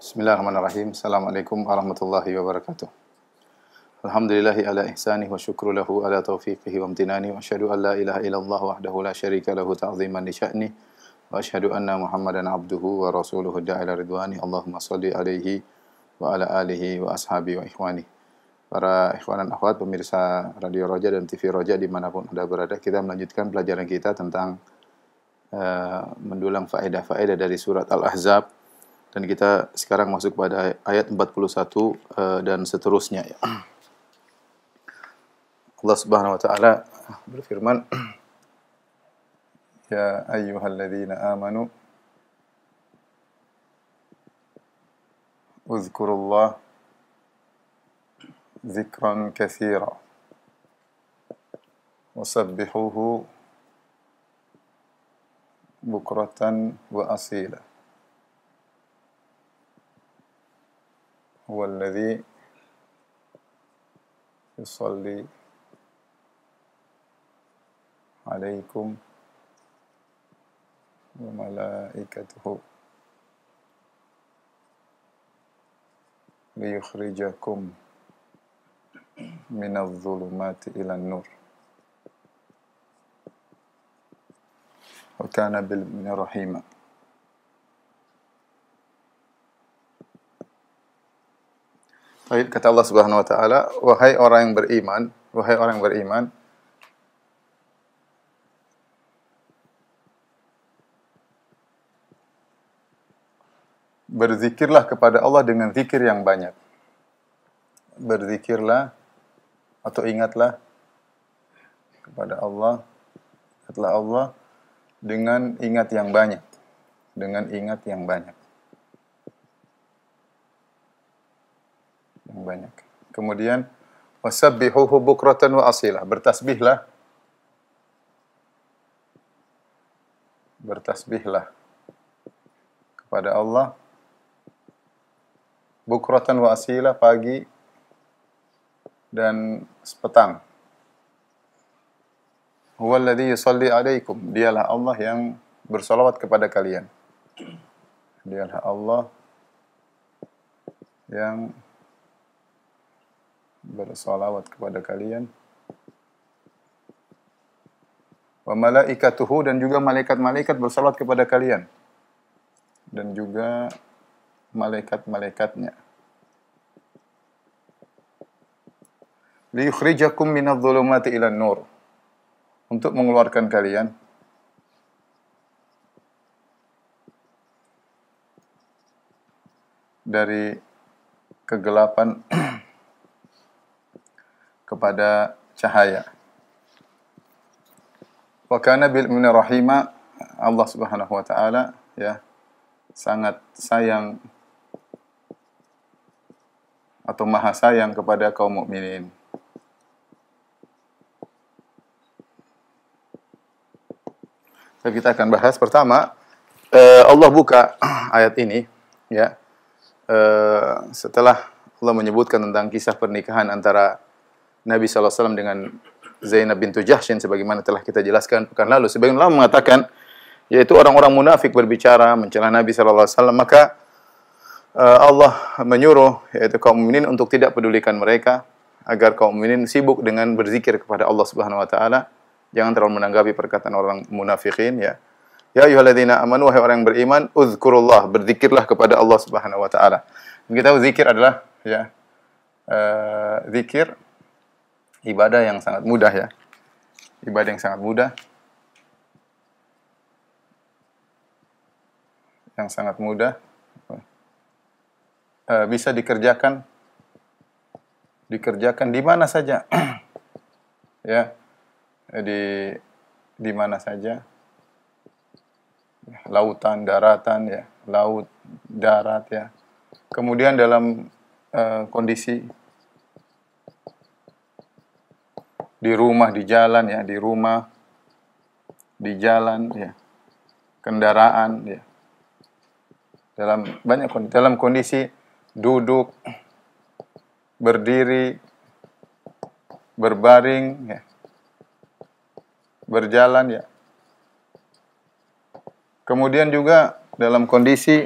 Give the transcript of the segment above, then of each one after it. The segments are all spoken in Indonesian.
Bismillahirrahmanirrahim. Assalamualaikum warahmatullahi wabarakatuh. Alhamdulillahi ala ihsani wa syukru lahu ala taufiqihi wa amtinani wa ashadu an la ilaha illallah wahdahu la syarika lahu ta'ziman li sya'ni wa ashadu anna muhammadan abduhu wa rasuluhu da'ila ridwani Allahumma salli alaihi wa ala alihi wa ashabi wa ikhwani Para ikhwan dan akhwat, pemirsa Radio Roja dan TV Roja dimanapun Anda berada, kita melanjutkan pelajaran kita tentang uh, mendulang faedah-faedah dari surat Al-Ahzab dan kita sekarang masuk pada ayat 41 uh, eh, dan seterusnya ya. Allah Subhanahu wa taala berfirman Ya ayyuhalladzina amanu Uzkurullah Zikran ذكرا Wasabbihuhu Bukratan Wa Asila. هو الذي يصلي عليكم وملائكته ليخرجكم من الظلمات إلى النور وكان بالمن رحيما Kata Allah Subhanahu wa taala, "Wahai orang yang beriman, wahai orang yang beriman, berzikirlah kepada Allah dengan zikir yang banyak. Berzikirlah atau ingatlah kepada Allah, ingatlah Allah dengan ingat yang banyak. Dengan ingat yang banyak. yang banyak. Kemudian wasabbihuhu bukratan wa asilah. Bertasbihlah. Bertasbihlah kepada Allah bukratan wa asilah pagi dan sepetang. Huwallazi yusalli alaikum. Dialah Allah yang bersolawat kepada kalian. Dialah Allah yang bersolawat kepada kalian. Wa malaikatuhu dan juga malaikat-malaikat bersolawat kepada kalian. Dan juga malaikat-malaikatnya. Liyukhrijakum minadh zulumati ilan nur. Untuk mengeluarkan kalian dari kegelapan kepada cahaya. Wa kana bil rahima Allah Subhanahu wa taala ya sangat sayang atau maha sayang kepada kaum mukminin. kita akan bahas pertama eh, Allah buka ayat ini ya eh, setelah Allah menyebutkan tentang kisah pernikahan antara Nabi SAW dengan Zainab bintu Jahsyin sebagaimana telah kita jelaskan pekan lalu. Sebagian ulama mengatakan yaitu orang-orang munafik berbicara mencela Nabi saw maka eh, Allah menyuruh yaitu kaum mukminin untuk tidak pedulikan mereka agar kaum mukminin sibuk dengan berzikir kepada Allah Subhanahu wa taala. Jangan terlalu menanggapi perkataan orang munafikin ya. Ya ayyuhalladzina amanu wahai orang yang beriman, uzkurullah, berzikirlah kepada Allah Subhanahu wa taala. Kita tahu zikir adalah ya uh, zikir ibadah yang sangat mudah ya. Ibadah yang sangat mudah. Yang sangat mudah. E, bisa dikerjakan dikerjakan di mana saja. ya. Eh, di di mana saja. Lautan, daratan ya, laut, darat ya. Kemudian dalam e, kondisi di rumah, di jalan ya, di rumah, di jalan ya, kendaraan ya. Dalam banyak kondisi, dalam kondisi duduk, berdiri, berbaring ya. Berjalan ya. Kemudian juga dalam kondisi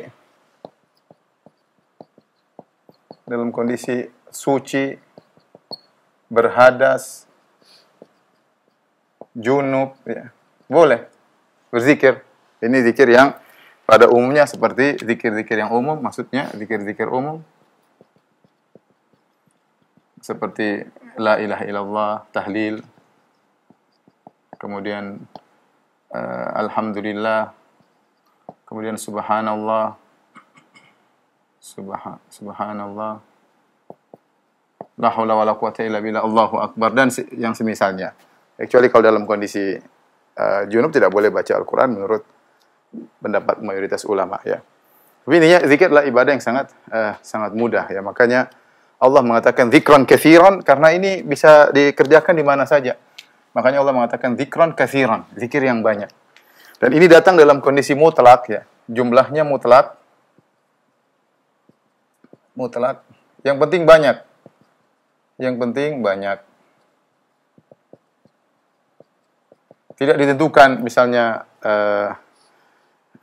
dalam kondisi suci berhadas junub, ya. boleh berzikir. Ini zikir yang pada umumnya seperti zikir-zikir yang umum, maksudnya zikir-zikir umum seperti la ilaha illallah, tahlil, kemudian uh, alhamdulillah, kemudian subhanallah, subha, subhanallah, la haula wala quwata illa billah, Allahu akbar dan yang semisalnya. Kecuali kalau dalam kondisi uh, junub tidak boleh baca Al-Quran menurut pendapat mayoritas ulama ya. Tapi intinya zikir adalah ibadah yang sangat uh, sangat mudah ya. Makanya Allah mengatakan zikron kathiron karena ini bisa dikerjakan di mana saja. Makanya Allah mengatakan zikron kathiron, zikir yang banyak. Dan ini datang dalam kondisi mutlak ya. Jumlahnya mutlak. Mutlak. Yang penting banyak. Yang penting banyak. tidak ditentukan misalnya eh,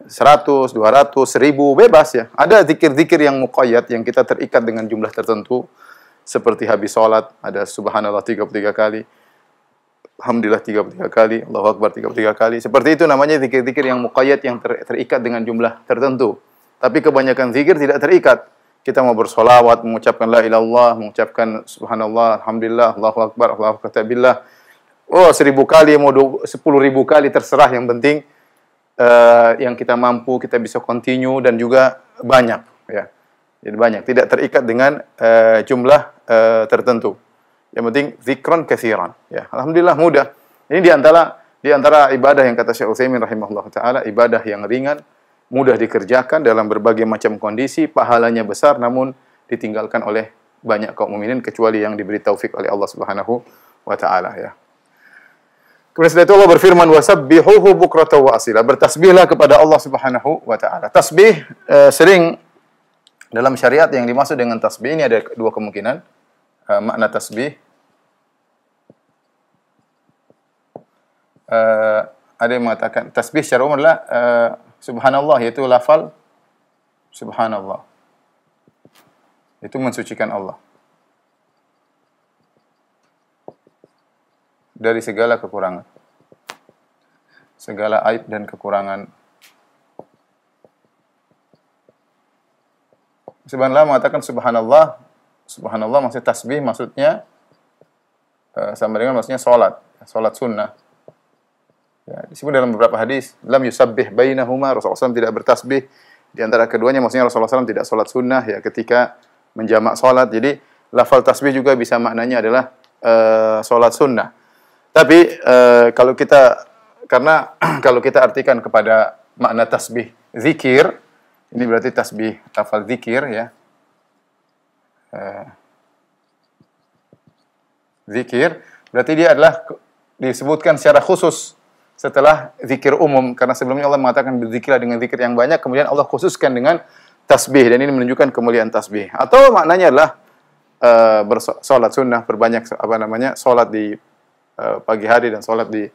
seratus, dua ratus, seribu, bebas ya. Ada zikir-zikir yang muqayyad yang kita terikat dengan jumlah tertentu seperti habis sholat, ada subhanallah 33 kali. Alhamdulillah 33 kali, Allahu Akbar 33 kali. Seperti itu namanya zikir-zikir yang muqayyad yang ter terikat dengan jumlah tertentu. Tapi kebanyakan zikir tidak terikat. Kita mau bersolawat, mengucapkan la ilallah, mengucapkan subhanallah, alhamdulillah, Allahu Akbar, Allahu Akbar, Allahu Akbar oh seribu kali mau du- sepuluh ribu kali terserah yang penting uh, yang kita mampu kita bisa continue dan juga banyak ya jadi banyak tidak terikat dengan uh, jumlah uh, tertentu yang penting zikron kesiran ya alhamdulillah mudah ini diantara diantara ibadah yang kata Syekh Utsaimin rahimahullah taala ibadah yang ringan mudah dikerjakan dalam berbagai macam kondisi pahalanya besar namun ditinggalkan oleh banyak kaum muminin kecuali yang diberi taufik oleh Allah Subhanahu wa taala ya Kemudian setelah itu Allah berfirman wasabbihuhu bukrata wa asila. Bertasbihlah kepada Allah Subhanahu wa taala. Tasbih e, sering dalam syariat yang dimaksud dengan tasbih ini ada dua kemungkinan. E, makna tasbih e, ada yang mengatakan tasbih secara umum adalah e, subhanallah iaitu lafal subhanallah. Itu mensucikan Allah. dari segala kekurangan. segala aib dan kekurangan. Subhanallah mengatakan subhanallah, subhanallah maksudnya tasbih maksudnya eh, sama dengan maksudnya sholat, sholat sunnah. Ya, disebut dalam beberapa hadis, lam yusabbih bainahuma, Rasulullah SAW tidak bertasbih di antara keduanya, maksudnya Rasulullah SAW tidak sholat sunnah ya ketika menjamak sholat. Jadi lafal tasbih juga bisa maknanya adalah uh, sholat sunnah. Tapi uh, kalau kita karena kalau kita artikan kepada makna tasbih zikir, ini berarti tasbih tafal zikir ya. Eh, zikir berarti dia adalah disebutkan secara khusus setelah zikir umum karena sebelumnya Allah mengatakan berzikirlah dengan zikir yang banyak kemudian Allah khususkan dengan tasbih dan ini menunjukkan kemuliaan tasbih atau maknanya adalah uh, eh, bersolat sunnah berbanyak apa namanya solat di uh, pagi hari dan solat di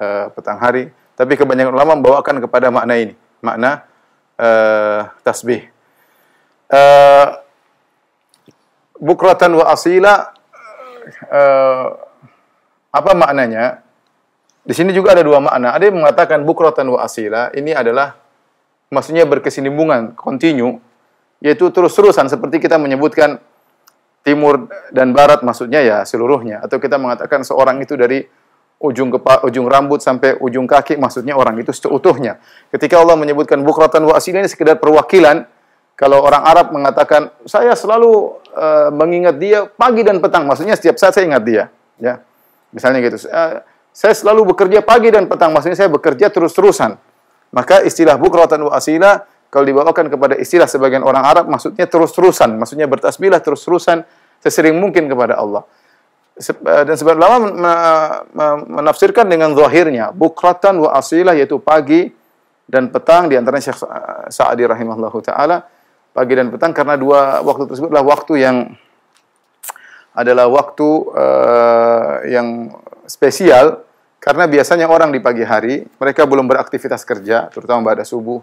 uh, petang hari. Tapi kebanyakan ulama membawakan kepada makna ini, makna uh, tasbih. Uh, bukratan wa asila uh, apa maknanya? Di sini juga ada dua makna. Ada yang mengatakan bukratan wa asila ini adalah maksudnya berkesinambungan, kontinu yaitu terus-terusan seperti kita menyebutkan timur dan barat maksudnya ya seluruhnya atau kita mengatakan seorang itu dari ujung kepala, ujung rambut sampai ujung kaki maksudnya orang itu seutuhnya. Ketika Allah menyebutkan bukratan wa asila ini sekedar perwakilan kalau orang Arab mengatakan saya selalu uh, mengingat dia pagi dan petang maksudnya setiap saat saya ingat dia ya. Misalnya gitu. Uh, saya selalu bekerja pagi dan petang maksudnya saya bekerja terus-terusan. Maka istilah bukratan wa asila kalau dibawakan kepada istilah sebagian orang Arab maksudnya terus-terusan, maksudnya bertasbihlah terus-terusan sesering mungkin kepada Allah. Eh, dan sebagian ulama eh, menafsirkan dengan zahirnya bukratan wa asilah yaitu pagi dan petang di antaranya Syekh eh, Sa'di rahimahullahu taala pagi dan petang karena dua waktu tersebutlah waktu yang adalah waktu uh, yang spesial karena biasanya orang di pagi hari mereka belum beraktivitas kerja terutama pada subuh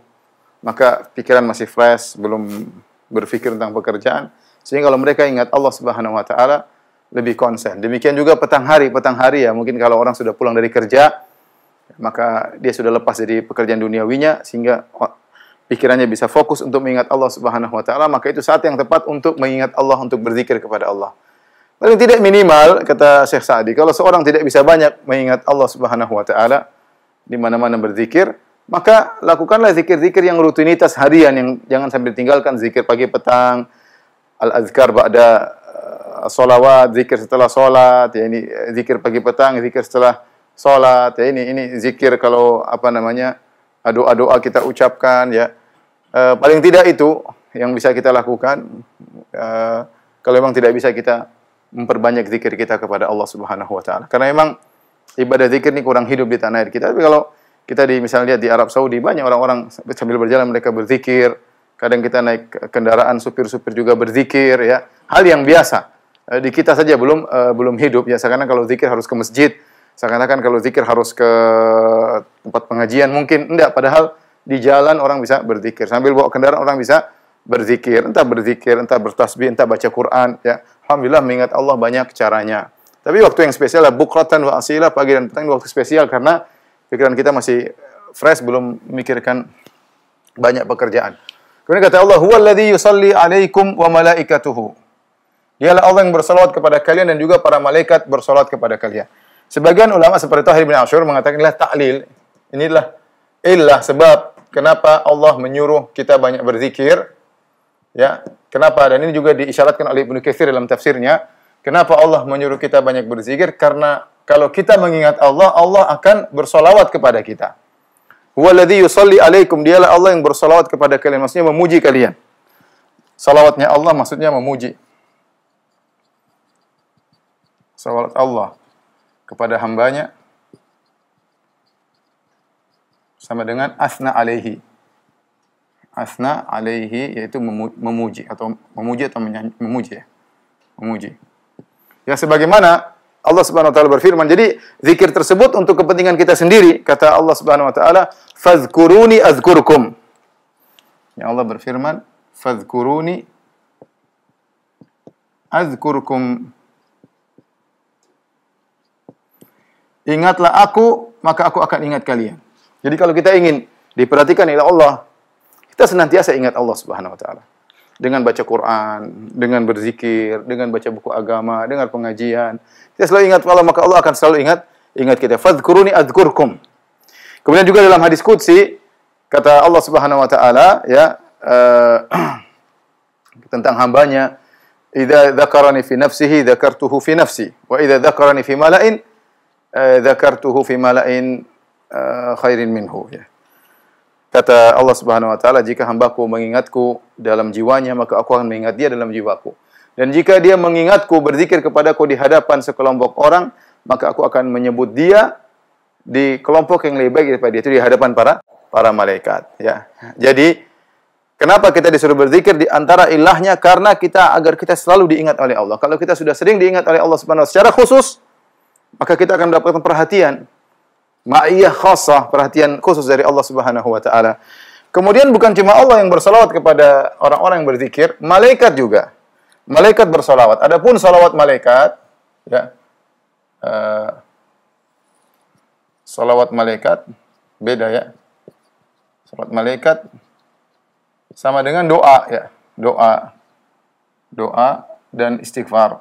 maka pikiran masih fresh belum berpikir tentang pekerjaan sehingga kalau mereka ingat Allah Subhanahu wa taala lebih konsen. Demikian juga petang hari, petang hari ya mungkin kalau orang sudah pulang dari kerja maka dia sudah lepas dari pekerjaan duniawinya sehingga pikirannya bisa fokus untuk mengingat Allah Subhanahu wa taala, maka itu saat yang tepat untuk mengingat Allah untuk berzikir kepada Allah. Paling tidak minimal kata Syekh Sa'di, kalau seorang tidak bisa banyak mengingat Allah Subhanahu wa taala di mana-mana berzikir, maka lakukanlah zikir-zikir yang rutinitas harian yang jangan sampai ditinggalkan. zikir pagi petang, al-azkar ba'da solawat, zikir setelah solat, ya ini eh, zikir pagi petang, zikir setelah solat, ya ini ini zikir kalau apa namanya doa-doa kita ucapkan, ya e, paling tidak itu yang bisa kita lakukan. E, kalau memang tidak bisa kita memperbanyak zikir kita kepada Allah Subhanahu Wa Taala, karena memang ibadah zikir ini kurang hidup di tanah air kita. Tapi kalau kita di misalnya lihat di Arab Saudi banyak orang-orang sambil berjalan mereka berzikir, kadang kita naik kendaraan supir-supir juga berzikir ya hal yang biasa Eh, di kita saja belum uh, belum hidup ya sekarang kalau zikir harus ke masjid seakan-akan kalau zikir harus ke tempat pengajian mungkin enggak padahal di jalan orang bisa berzikir sambil bawa kendaraan orang bisa berzikir entah berzikir entah bertasbih entah baca Quran ya alhamdulillah mengingat Allah banyak caranya tapi waktu yang spesial lah bukratan wa asila pagi dan petang waktu spesial karena pikiran kita masih fresh belum memikirkan banyak pekerjaan kemudian kata Allah alladhi yusalli alaikum wa malaikatuhu Dialah Allah yang bersolawat kepada kalian dan juga para malaikat bersolawat kepada kalian. Sebagian ulama seperti Tahir bin Ashur mengatakan inilah ta'lil. Inilah illah sebab kenapa Allah menyuruh kita banyak berzikir. Ya, kenapa? Dan ini juga diisyaratkan oleh Ibnu Katsir dalam tafsirnya. Kenapa Allah menyuruh kita banyak berzikir? Karena kalau kita mengingat Allah, Allah akan bersolawat kepada kita. Huwaladhi yusalli alaikum. Dialah Allah yang bersolawat kepada kalian. Maksudnya memuji kalian. Salawatnya Allah maksudnya memuji. salawat Allah kepada hambanya sama dengan asna alaihi. Asna alaihi iaitu memuji atau memuji atau menyanyi, memuji. Ya. Memuji. Ya sebagaimana Allah Subhanahu wa taala berfirman, jadi zikir tersebut untuk kepentingan kita sendiri kata Allah Subhanahu wa taala, "Fadhkuruni azkurkum." Ya Allah berfirman, "Fadhkuruni azkurkum." ingatlah aku, maka aku akan ingat kalian. Jadi kalau kita ingin diperhatikan oleh Allah, kita senantiasa ingat Allah Subhanahu wa taala. Dengan baca Quran, dengan berzikir, dengan baca buku agama, dengan pengajian, kita selalu ingat Allah, maka Allah akan selalu ingat ingat kita. Fadhkuruni adzkurkum. Kemudian juga dalam hadis qudsi kata Allah Subhanahu wa taala ya uh, tentang hambanya idza dzakarani fi nafsihi dzakartuhu fi nafsi wa idza dzakarani fi mala'in Eh, dzakartuhu fi mala'in eh, khairin minhu ya. Kata Allah Subhanahu wa taala, jika hambaku mengingatku dalam jiwanya, maka aku akan mengingat dia dalam jiwaku. Dan jika dia mengingatku berzikir kepadaku di hadapan sekelompok orang, maka aku akan menyebut dia di kelompok yang lebih baik daripada dia itu di hadapan para para malaikat ya. Jadi kenapa kita disuruh berzikir di antara ilahnya karena kita agar kita selalu diingat oleh Allah. Kalau kita sudah sering diingat oleh Allah Subhanahu wa taala secara khusus maka kita akan mendapatkan perhatian ma'iyah khasah, perhatian khusus dari Allah Subhanahu wa taala. Kemudian bukan cuma Allah yang bersalawat kepada orang-orang yang berzikir, malaikat juga. Malaikat bersalawat. Adapun salawat malaikat, ya. Uh, salawat malaikat beda ya. Salawat malaikat sama dengan doa ya, doa. Doa dan istighfar.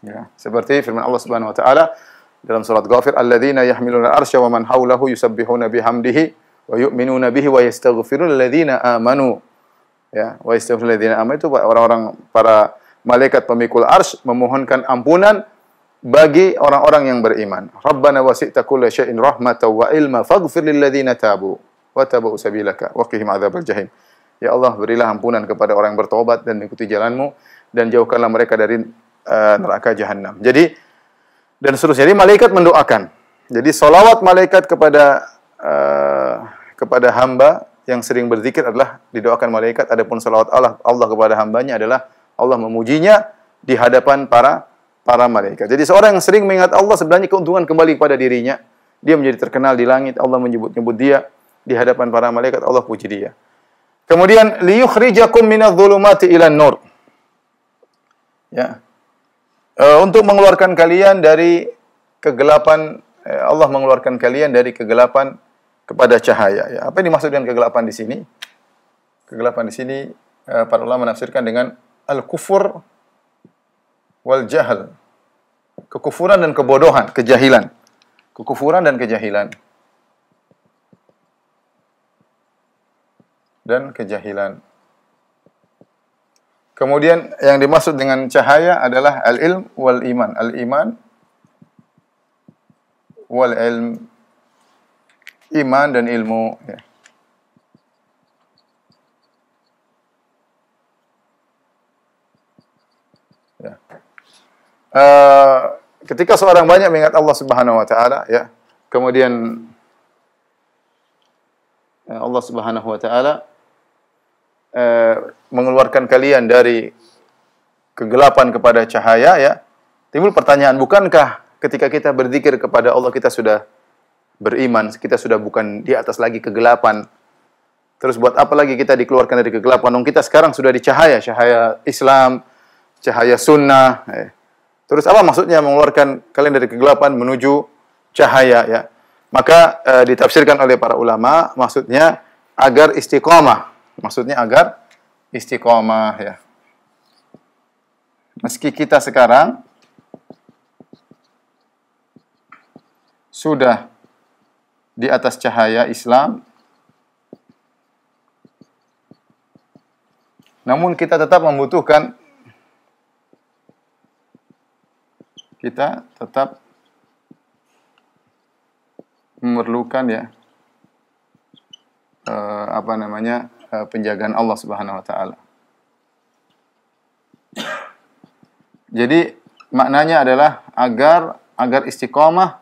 Ya, seperti firman Allah Subhanahu wa taala dalam surat Ghafir, "Alladzina yahmiluna arsy, wa man haulahu yusabbihuna bihamdihi wa yu'minuna bihi wa yastaghfiruna alladzina amanu." Ya, wa yastaghfiruna alladzina amanu itu orang-orang para malaikat pemikul arsy memohonkan ampunan bagi orang-orang yang beriman. Rabbana wasi'ta kulla syai'in rahmatan wa ilma faghfir lil ladzina tabu wa tabu sabilaka wa qihim adzabal jahim. Ya Allah, berilah ampunan kepada orang yang bertobat dan mengikuti jalanmu dan jauhkanlah mereka dari Eh, neraka jahanam. Jadi dan seterusnya. Jadi malaikat mendoakan. Jadi solawat malaikat kepada uh, kepada hamba yang sering berzikir adalah didoakan malaikat. Adapun solawat Allah Allah kepada hambanya adalah Allah memujinya di hadapan para para malaikat. Jadi seorang yang sering mengingat Allah sebenarnya keuntungan kembali kepada dirinya. Dia menjadi terkenal di langit. Allah menyebut-nyebut dia di hadapan para malaikat. Allah puji dia. Kemudian liyukhrijakum minadh-dhulumati ilan nur. Ya. Eh, untuk mengeluarkan kalian dari kegelapan eh, Allah mengeluarkan kalian dari kegelapan kepada cahaya ya. Apa yang dimaksud dengan kegelapan di sini? Kegelapan di sini eh, para ulama menafsirkan dengan al-kufur wal jahal. Kekufuran dan kebodohan, kejahilan. Kekufuran dan kejahilan. Dan kejahilan. Kemudian yang dimaksud dengan cahaya adalah al-ilm wal iman. Al-iman wal ilm iman dan ilmu ya. ya. Uh, ketika seorang banyak mengingat Allah Subhanahu wa taala ya, kemudian ya, Allah Subhanahu wa taala Eh, mengeluarkan kalian dari kegelapan kepada cahaya ya timbul pertanyaan bukankah ketika kita berzikir kepada Allah kita sudah beriman kita sudah bukan di atas lagi kegelapan terus buat apa lagi kita dikeluarkan dari kegelapan Nung kita sekarang sudah di cahaya cahaya Islam cahaya sunnah eh. terus apa maksudnya mengeluarkan kalian dari kegelapan menuju cahaya ya maka e, ditafsirkan oleh para ulama maksudnya agar istiqomah Maksudnya agar istiqomah ya. Meski kita sekarang sudah di atas cahaya Islam, namun kita tetap membutuhkan kita tetap memerlukan ya eh, apa namanya Eh, penjagaan Allah Subhanahu wa taala. Jadi maknanya adalah agar agar istiqomah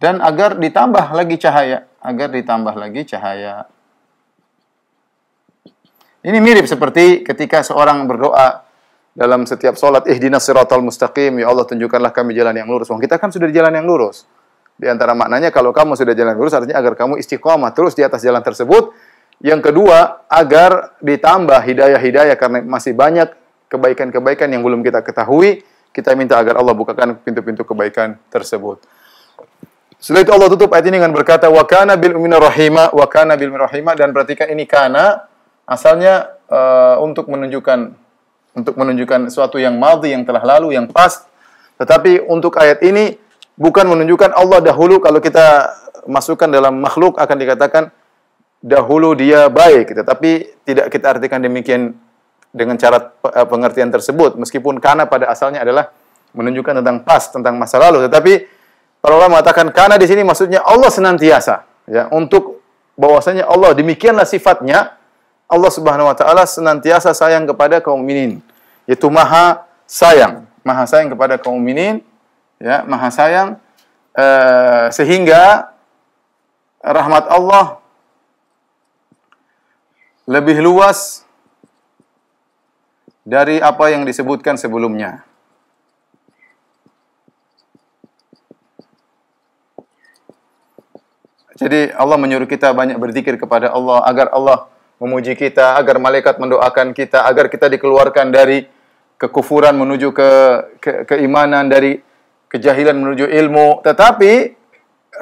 dan agar ditambah lagi cahaya, agar ditambah lagi cahaya. Ini mirip seperti ketika seorang berdoa dalam setiap sholat, ihdinas siratal mustaqim, ya Allah tunjukkanlah kami jalan yang lurus. Wong kita kan sudah di jalan yang lurus. Di antara maknanya kalau kamu sudah jalan lurus artinya agar kamu istiqomah terus di atas jalan tersebut. Yang kedua, agar ditambah hidayah-hidayah karena masih banyak kebaikan-kebaikan yang belum kita ketahui. Kita minta agar Allah bukakan pintu-pintu kebaikan tersebut. Setelah itu Allah tutup ayat ini dengan berkata wa kana bil mu'mina rahima wa kana bil rahima dan perhatikan ini kana asalnya uh, untuk menunjukkan untuk menunjukkan sesuatu yang madhi yang telah lalu yang pas tetapi untuk ayat ini bukan menunjukkan Allah dahulu kalau kita masukkan dalam makhluk akan dikatakan dahulu dia baik tetapi tidak kita artikan demikian dengan cara eh, pengertian tersebut meskipun karena pada asalnya adalah menunjukkan tentang pas tentang masa lalu tetapi para ulama mengatakan karena di sini maksudnya Allah senantiasa ya untuk bahwasanya Allah demikianlah sifatnya Allah Subhanahu wa taala senantiasa sayang kepada kaum minin yaitu maha sayang maha sayang kepada kaum minin ya maha sayang eh, sehingga rahmat Allah lebih luas dari apa yang disebutkan sebelumnya. Jadi Allah menyuruh kita banyak berzikir kepada Allah agar Allah memuji kita, agar malaikat mendoakan kita, agar kita dikeluarkan dari kekufuran menuju ke, ke keimanan dari kejahilan menuju ilmu. Tetapi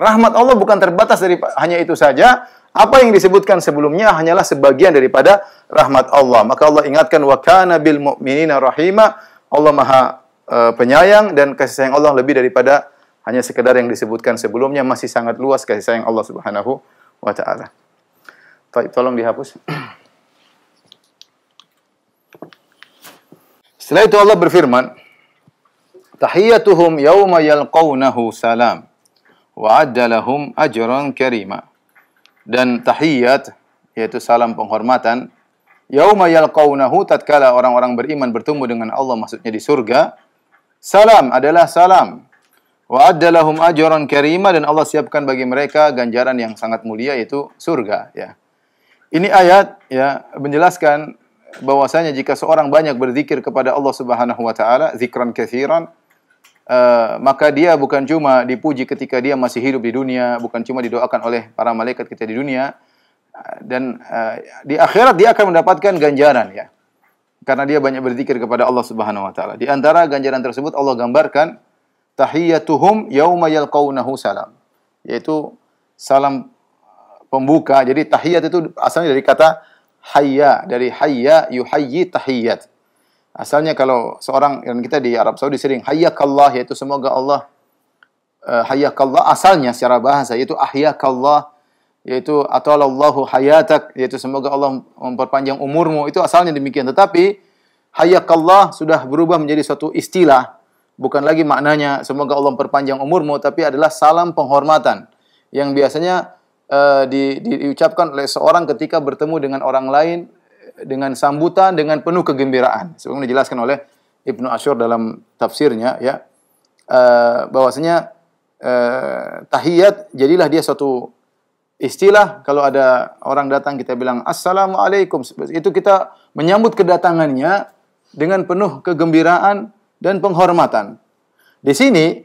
rahmat Allah bukan terbatas dari hanya itu saja. Apa yang disebutkan sebelumnya hanyalah sebagian daripada rahmat Allah. Maka Allah ingatkan wa kana bil mu'minina rahima. Allah Maha uh, penyayang dan kasih sayang Allah lebih daripada hanya sekedar yang disebutkan sebelumnya masih sangat luas kasih sayang Allah Subhanahu wa taala. Tolong dihapus. Setelah itu Allah berfirman, Tahiyatuhum yawma yalqawnahu salam wa addalahum ajran karima. Dan tahiyat yaitu salam penghormatan yawma yalqawnahu tatkala orang-orang beriman bertemu dengan Allah maksudnya di surga salam adalah salam wa addalahum ajran karima dan Allah siapkan bagi mereka ganjaran yang sangat mulia yaitu surga ya. Ini ayat ya menjelaskan bahwasanya jika seorang banyak berzikir kepada Allah Subhanahu wa taala zikran katsiran Uh, maka dia bukan cuma dipuji ketika dia masih hidup di dunia, bukan cuma didoakan oleh para malaikat kita di dunia, uh, dan uh, di akhirat dia akan mendapatkan ganjaran, ya, karena dia banyak berzikir kepada Allah Subhanahu Wa Taala. Di antara ganjaran tersebut Allah gambarkan tahiyatuhum yauma yalqawnahu salam, yaitu salam pembuka. Jadi tahiyat itu asalnya dari kata hayya, dari hayya yuhayyi tahiyat. Asalnya kalau seorang yang kita di Arab Saudi sering hayyakallah yaitu semoga Allah uh, hayyakallah asalnya secara bahasa yaitu ahyakallah yaitu atallahu hayatak yaitu semoga Allah memperpanjang umurmu itu asalnya demikian tetapi hayyakallah sudah berubah menjadi suatu istilah bukan lagi maknanya semoga Allah memperpanjang umurmu tapi adalah salam penghormatan yang biasanya uh, di, di, diucapkan oleh seorang ketika bertemu dengan orang lain dengan sambutan dengan penuh kegembiraan. Sebagaimana dijelaskan oleh Ibnu Asyur dalam tafsirnya ya uh, bahwasanya uh, tahiyat jadilah dia suatu istilah kalau ada orang datang kita bilang assalamualaikum itu kita menyambut kedatangannya dengan penuh kegembiraan dan penghormatan. Di sini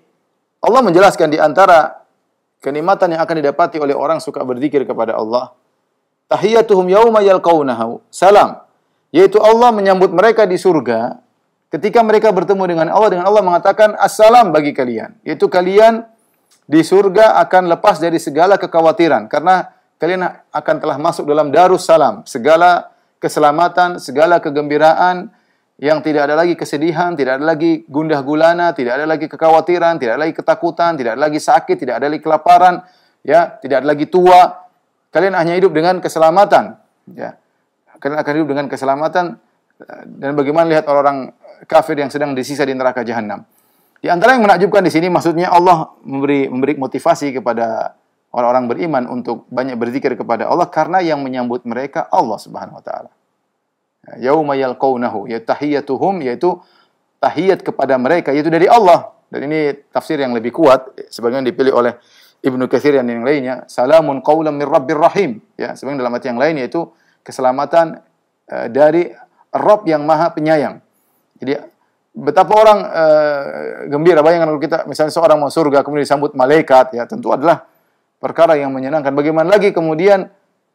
Allah menjelaskan di antara kenikmatan yang akan didapati oleh orang suka berzikir kepada Allah Tahiyatuhum yauma yalqaunahu salam. Yaitu Allah menyambut mereka di surga ketika mereka bertemu dengan Allah dengan Allah mengatakan assalam bagi kalian. Yaitu kalian di surga akan lepas dari segala kekhawatiran karena kalian akan telah masuk dalam darussalam, segala keselamatan, segala kegembiraan, yang tidak ada lagi kesedihan, tidak ada lagi gundah gulana, tidak ada lagi kekhawatiran, tidak ada lagi ketakutan, tidak ada lagi sakit, tidak ada lagi kelaparan, ya, tidak ada lagi tua. Kalian hanya hidup dengan keselamatan. Ya. Kalian akan hidup dengan keselamatan dan bagaimana lihat orang-orang kafir yang sedang disisa di neraka jahanam. Di antara yang menakjubkan di sini maksudnya Allah memberi memberi motivasi kepada orang-orang beriman untuk banyak berzikir kepada Allah karena yang menyambut mereka Allah Subhanahu wa taala. Ya, yauma yalqaunahu ya tahiyatuhum yaitu tahiyat kepada mereka yaitu dari Allah. Dan ini tafsir yang lebih kuat sebagaimana dipilih oleh Ibnu Katsir dan yang lainnya, salamun qaulan min rabbir rahim. Ya, sebagian dalam arti yang lain yaitu keselamatan eh, dari Rob yang Maha Penyayang. Jadi betapa orang eh, gembira bayangkan kalau kita misalnya seorang mau surga kemudian disambut malaikat ya, tentu adalah perkara yang menyenangkan. Bagaimana lagi kemudian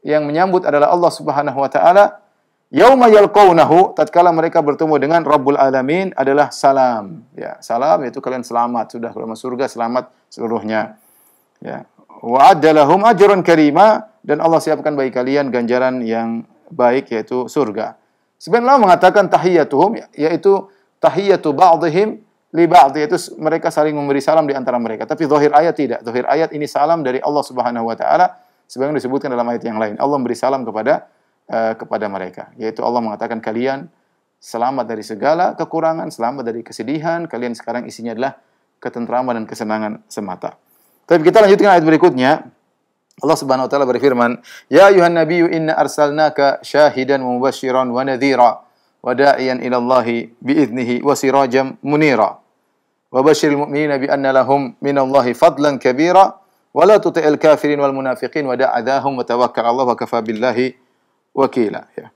yang menyambut adalah Allah Subhanahu wa taala yauma yalqaunahu tatkala mereka bertemu dengan Rabbul Alamin adalah salam. Ya, salam yaitu kalian selamat sudah kalau masuk surga selamat seluruhnya. Ya. Wa adalahum ajaran karima dan Allah siapkan bagi kalian ganjaran yang baik yaitu surga. Sebenarnya Allah mengatakan tahiyatuhum yaitu tahiyatu ba'dihim li ba'd yaitu mereka saling memberi salam di antara mereka. Tapi zahir ayat tidak. Zahir ayat ini salam dari Allah Subhanahu wa taala sebagaimana disebutkan dalam ayat yang lain. Allah memberi salam kepada uh, kepada mereka yaitu Allah mengatakan kalian selamat dari segala kekurangan, selamat dari kesedihan. Kalian sekarang isinya adalah ketentraman dan kesenangan semata. Tapi kita lanjutkan ayat berikutnya. Allah Subhanahu wa taala berfirman, "Ya ayuhan nabiyyu inna arsalnaka syahidan wa mubasysyiran wa nadhira wa da'iyan ila Allahi bi'idnihi wa sirajan munira." Wa basyiril mu'minina bi anna lahum minallahi fadlan kabira wa la tuti'il kafirin wal munafiqin wa da'adahum wa tawakkal 'ala wa kafa billahi wakila. Ya.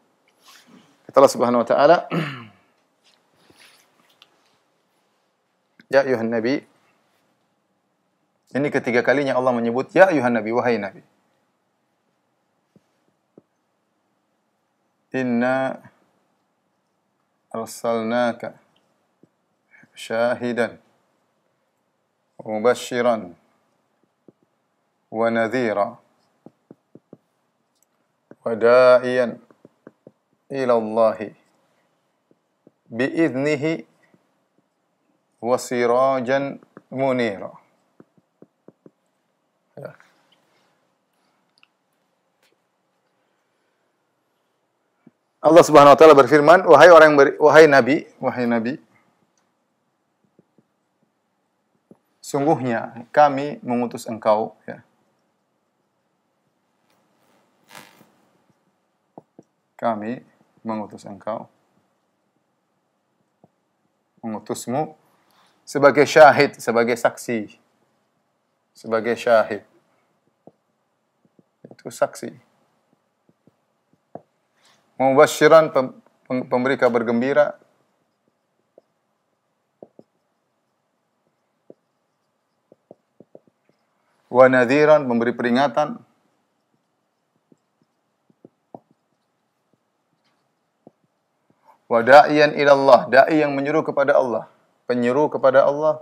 Kata Allah Subhanahu wa taala, "Ya ayuhan nabiyyu ini ketiga kalinya Allah menyebut ya ayuhan nabi wahai nabi. Inna arsalnaka syahidan wa mubashiran wa nadhira wa da'iyan ila Allah bi'idnihi wa sirajan munira Allah Subhanahu wa taala berfirman, "Wahai orang yang ber, wahai nabi, wahai nabi, sungguhnya kami mengutus engkau ya. Kami mengutus engkau mengutusmu sebagai syahid, sebagai saksi. Sebagai syahid. Itu saksi mubasyiran pemberi kabar gembira wa nadhiran memberi peringatan wa da'iyan ila Allah dai yang menyuruh kepada Allah penyuruh kepada Allah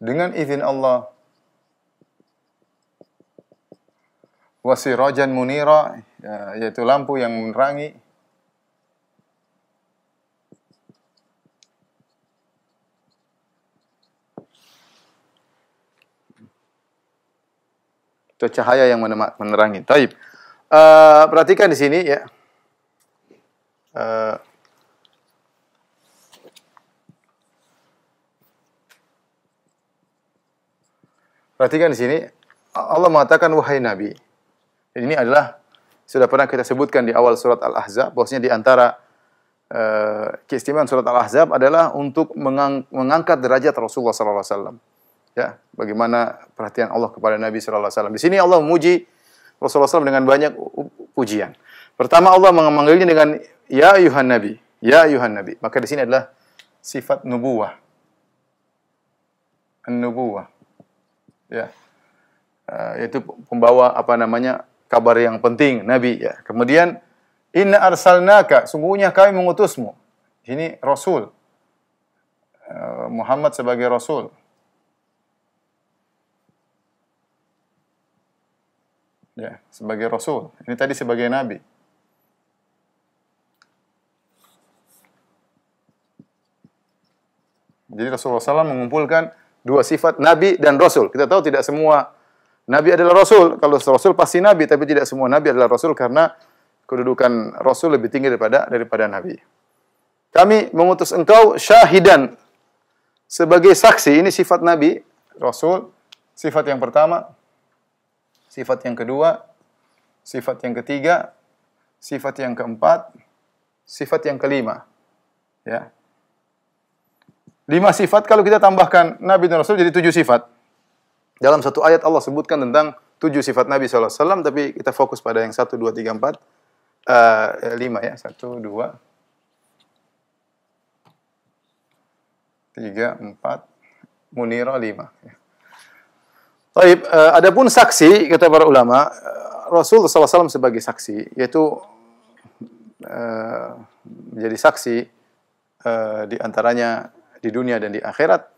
dengan izin Allah wasirojan munira yaitu lampu yang menerangi atau cahaya yang menerangi. Taib. Uh, perhatikan di sini ya. Uh, perhatikan di sini Allah mengatakan wahai Nabi, ini adalah sudah pernah kita sebutkan di awal surat Al-Ahzab bahwasanya di antara eh, keistimewaan surat Al-Ahzab adalah untuk mengang mengangkat derajat Rasulullah sallallahu alaihi wasallam. Ya, bagaimana perhatian Allah kepada Nabi sallallahu alaihi wasallam. Di sini Allah memuji Rasulullah SAW dengan banyak pujian. Pertama Allah memanggilnya dengan ya ayuhan nabi, ya ayuhan nabi. Maka di sini adalah sifat nubuwah. An-nubuwah. Ya. Uh, yaitu pembawa apa namanya kabar yang penting nabi ya. Kemudian inna arsalnaka sungguhnya kami mengutusmu. Ini rasul. Eh, Muhammad sebagai rasul. Ya, sebagai rasul. Ini tadi sebagai nabi. Jadi Rasulullah SAW mengumpulkan dua sifat nabi dan rasul. Kita tahu tidak semua Nabi adalah rasul. Kalau rasul pasti nabi, tapi tidak semua nabi adalah rasul karena kedudukan rasul lebih tinggi daripada daripada nabi. Kami mengutus engkau syahidan sebagai saksi. Ini sifat nabi, rasul. Sifat yang pertama, sifat yang kedua, sifat yang ketiga, sifat yang keempat, sifat yang kelima. Ya. Lima sifat kalau kita tambahkan nabi dan rasul jadi tujuh sifat. Dalam satu ayat Allah sebutkan tentang tujuh sifat Nabi SAW, tapi kita fokus pada yang satu, dua, tiga, empat, eh, eh, lima ya, satu, dua, tiga, empat, munira lima. Ya. Baik, uh, eh, adapun saksi kata para ulama, uh, Rasul SAW sebagai saksi yaitu uh, menjadi saksi uh, di antaranya di dunia dan di akhirat.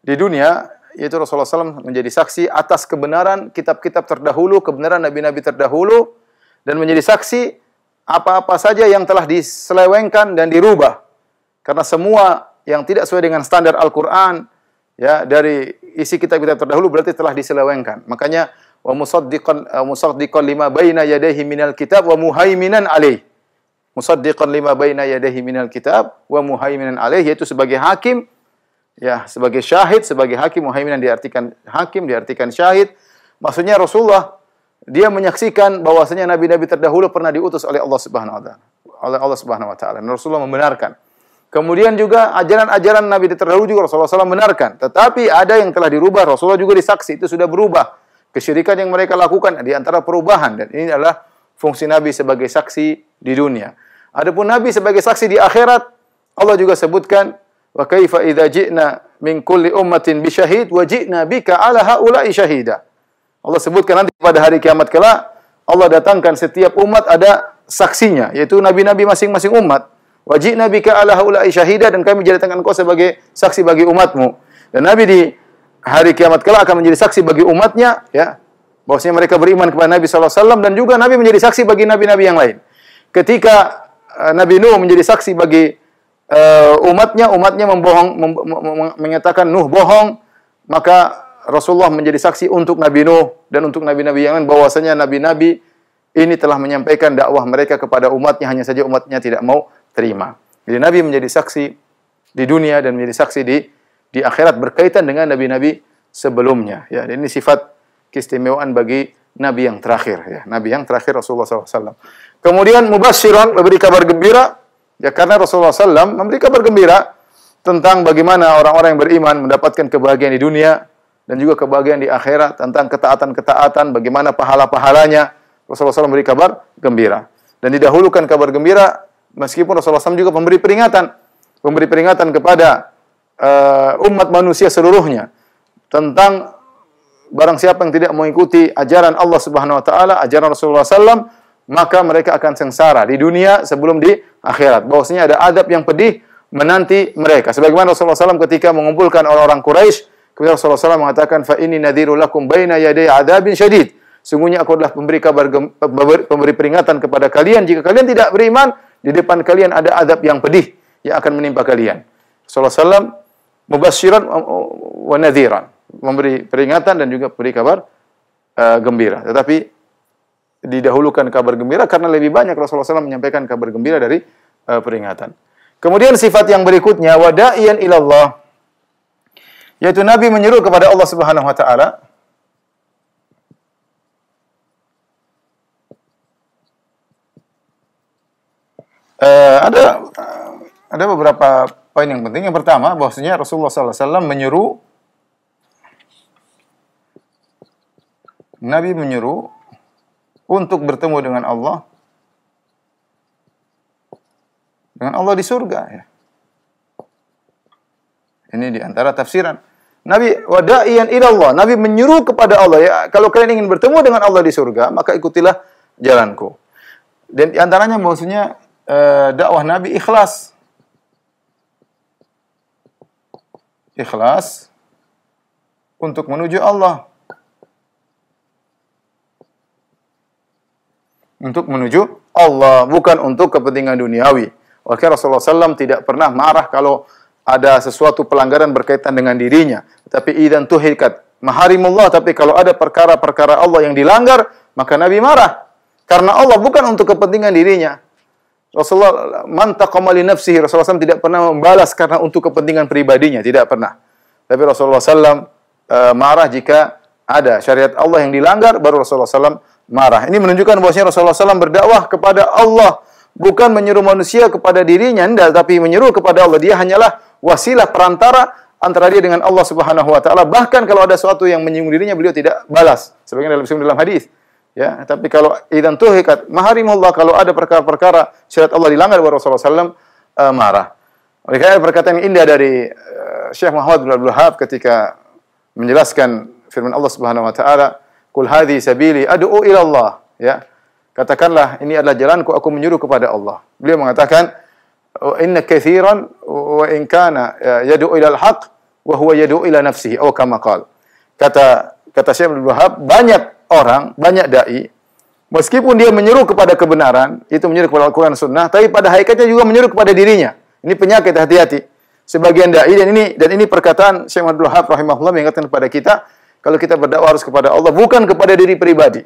Di dunia yaitu Rasulullah SAW menjadi saksi atas kebenaran kitab-kitab terdahulu, kebenaran nabi-nabi terdahulu, dan menjadi saksi apa-apa saja yang telah diselewengkan dan dirubah. Karena semua yang tidak sesuai dengan standar Al-Quran, ya dari isi kitab-kitab terdahulu berarti telah diselewengkan. Makanya wa musaddiqan uh, musaddiqan lima baina yadayhi minal kitab wa muhaiminan alaih. Musaddiqan lima baina yadayhi minal kitab wa muhaiminan alaih yaitu sebagai hakim ya sebagai syahid sebagai hakim muhaimin yang diartikan hakim diartikan syahid maksudnya Rasulullah dia menyaksikan bahwasanya nabi-nabi terdahulu pernah diutus oleh Allah Subhanahu wa taala oleh Allah Subhanahu wa taala Rasulullah membenarkan kemudian juga ajaran-ajaran nabi terdahulu juga Rasulullah SAW membenarkan tetapi ada yang telah dirubah Rasulullah juga disaksi itu sudah berubah kesyirikan yang mereka lakukan di antara perubahan dan ini adalah fungsi nabi sebagai saksi di dunia adapun nabi sebagai saksi di akhirat Allah juga sebutkan Wa kaifa idza ji'na min kulli ummatin bi syahid wa ji'na bika ala haula'i syahida. Allah sebutkan nanti pada hari kiamat kala Allah datangkan setiap umat ada saksinya yaitu nabi-nabi masing-masing umat. Wa ji'na bika ala haula'i syahida dan kami jadikan kau sebagai saksi bagi umatmu. Dan nabi di hari kiamat kala akan menjadi saksi bagi umatnya ya bahwasanya mereka beriman kepada Nabi SAW dan juga Nabi menjadi saksi bagi nabi-nabi yang lain. Ketika uh, Nabi Nuh menjadi saksi bagi uh, umatnya umatnya membohong mem mengatakan Nuh bohong, maka Rasulullah menjadi saksi untuk Nabi Nuh dan untuk nabi-nabi yang lain bahwasanya nabi-nabi ini telah menyampaikan dakwah mereka kepada umatnya hanya saja umatnya tidak mau terima. Jadi nabi menjadi saksi di dunia dan menjadi saksi di di akhirat berkaitan dengan nabi-nabi sebelumnya ya. ini sifat keistimewaan bagi nabi yang terakhir ya, nabi yang terakhir Rasulullah SAW. Kemudian mubasyiran memberi kabar gembira Ya karena Rasulullah SAW memberi kabar gembira tentang bagaimana orang-orang yang beriman mendapatkan kebahagiaan di dunia dan juga kebahagiaan di akhirat tentang ketaatan-ketaatan, bagaimana pahala-pahalanya. Rasulullah SAW memberi kabar gembira. Dan didahulukan kabar gembira meskipun Rasulullah SAW juga memberi peringatan, memberi peringatan kepada uh, umat manusia seluruhnya tentang barang siapa yang tidak mengikuti ajaran Allah Subhanahu wa taala, ajaran Rasulullah SAW, maka mereka akan sengsara di dunia sebelum di akhirat. Bahwasanya ada adab yang pedih menanti mereka. Sebagaimana Rasulullah SAW ketika mengumpulkan orang-orang Quraisy, kemudian Rasulullah SAW mengatakan, "Fa ini nadirul lakum baina yaday adabin syadid." Sungguhnya aku adalah pemberi kabar pemberi peringatan kepada kalian jika kalian tidak beriman, di depan kalian ada adab yang pedih yang akan menimpa kalian. Rasulullah SAW mubasyiran um, um, wa nadhiran, memberi peringatan dan juga memberi kabar uh, gembira. Tetapi didahulukan kabar gembira karena lebih banyak Rasulullah SAW menyampaikan kabar gembira dari uh, peringatan. Kemudian sifat yang berikutnya wada'iyan ilallah yaitu Nabi menyeru kepada Allah Subhanahu wa taala uh, ada uh, ada beberapa poin yang penting. Yang pertama bahwasanya Rasulullah SAW menyuruh Nabi menyuruh untuk bertemu dengan Allah dengan Allah di surga ya. Ini di antara tafsiran. Nabi wada'iyan Allah, Nabi menyuruh kepada Allah ya, kalau kalian ingin bertemu dengan Allah di surga, maka ikutilah jalanku. Dan di antaranya maksudnya eh, dakwah Nabi ikhlas. Ikhlas untuk menuju Allah. untuk menuju Allah, bukan untuk kepentingan duniawi. Oke, Rasulullah SAW tidak pernah marah kalau ada sesuatu pelanggaran berkaitan dengan dirinya. Tapi idan tuhikat, maharimullah, tapi kalau ada perkara-perkara Allah yang dilanggar, maka Nabi marah. Karena Allah bukan untuk kepentingan dirinya. Rasulullah man taqama li nafsihi, Rasulullah SAW tidak pernah membalas karena untuk kepentingan pribadinya, tidak pernah. Tapi Rasulullah SAW e, eh, marah jika ada syariat Allah yang dilanggar, baru Rasulullah SAW marah. Ini menunjukkan bahwasanya Rasulullah SAW berdakwah kepada Allah, bukan menyuruh manusia kepada dirinya, enggak, tapi menyuruh kepada Allah. Dia hanyalah wasilah perantara antara dia dengan Allah Subhanahu wa taala. Bahkan kalau ada sesuatu yang menyinggung dirinya, beliau tidak balas. Sebagaimana dalam dalam hadis. Ya, tapi kalau idan tuhikat maharimullah kalau ada perkara-perkara syariat Allah dilanggar oleh Rasulullah SAW uh, eh, marah. Oleh karena perkataan yang indah dari uh, Syekh Muhammad bin Abdul Wahab ketika menjelaskan firman Allah Subhanahu wa taala Kul hadhi sabili ad'u ila Allah, ya. Katakanlah ini adalah jalanku aku menyuruh kepada Allah. Beliau mengatakan oh, inna kathiran wa in kana ya, yad'u ila al-haq wa huwa yad'u ila nafsihi atau oh, kama qal. Kata kata Syekh Abdul Wahab banyak orang, banyak dai Meskipun dia menyuruh kepada kebenaran, itu menyuruh kepada Al-Quran Sunnah, tapi pada hakikatnya juga menyuruh kepada dirinya. Ini penyakit, hati-hati. Sebagian da'i, dan ini, dan ini perkataan Syekh Abdul Wahab rahimahullah mengingatkan kepada kita, Kalau kita berdakwah harus kepada Allah, bukan kepada diri pribadi.